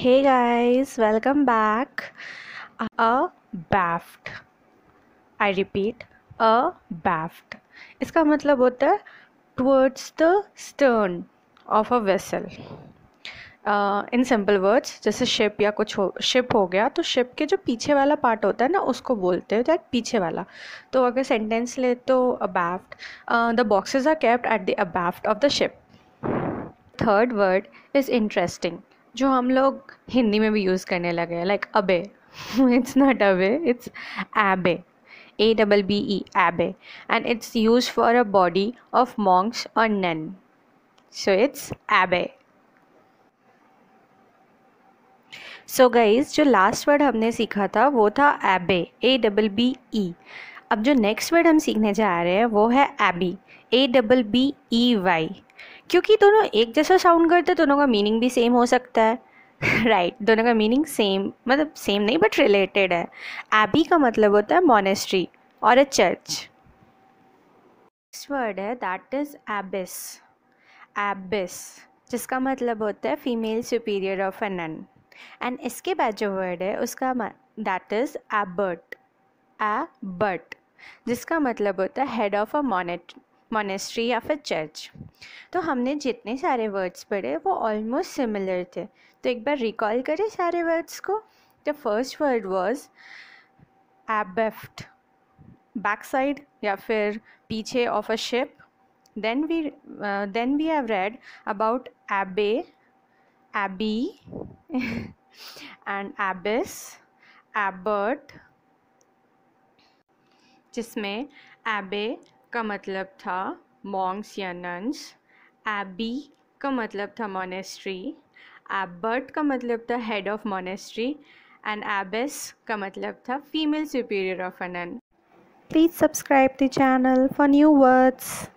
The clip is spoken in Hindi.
hey guys welcome back abaft I repeat abaft इसका मतलब होता है towards the stern of a vessel in simple words जैसे शिप या कुछ हो शिप हो गया तो शिप के जो पीछे वाला पार्ट होता है ना उसको बोलते हैं दैट पीछे वाला तो अगर सेंटेंस ले तो abaft the boxes are kept at the abaft of the ship third word is interesting जो हम लोग हिंदी में भी यूज़ करने लगे हैं लाइक अबे इट्स नॉट अबे इट्स एबे ए double B E abbey and it's used for a body of monks और nun so it's abbey so guys जो लास्ट वर्ड हमने सीखा था वो था एबे ए डबल बी ई अब जो नेक्स्ट वर्ड हम सीखने जा रहे हैं वो है abbey A double B E Y क्योंकि दोनों एक जैसा साउंड करते दोनों का मीनिंग भी सेम हो सकता है राइट right, दोनों का मीनिंग सेम मतलब सेम नहीं बट रिलेटेड है एबी का मतलब होता है मोनेस्ट्री और अ चर्च नेक्स्ट वर्ड है दैट इज़ एबिस एबिस जिसका मतलब होता है female superior of a nun and इसके बाद जो वर्ड है उसका दैट इज़ एबर्ट बट जिसका मतलब होता है हेड ऑफ अ मोनेट मोनेस्ट्री या फिर चर्च तो हमने जितने सारे वर्ड्स पढ़े वो ऑलमोस्ट सिमिलर थे तो एक बार रिकॉल करें सारे वर्ड्स को the first word was abaft back side या फिर पीछे of a ship then we then we have read about abbey abbey and abbess abbot जिसमें एबे का मतलब था मॉन्ग्स या नंस एबी का मतलब था मोनेस्ट्री एबर्ट का मतलब था head of monastery and abbess का मतलब था female superior of nun please subscribe the channel for new words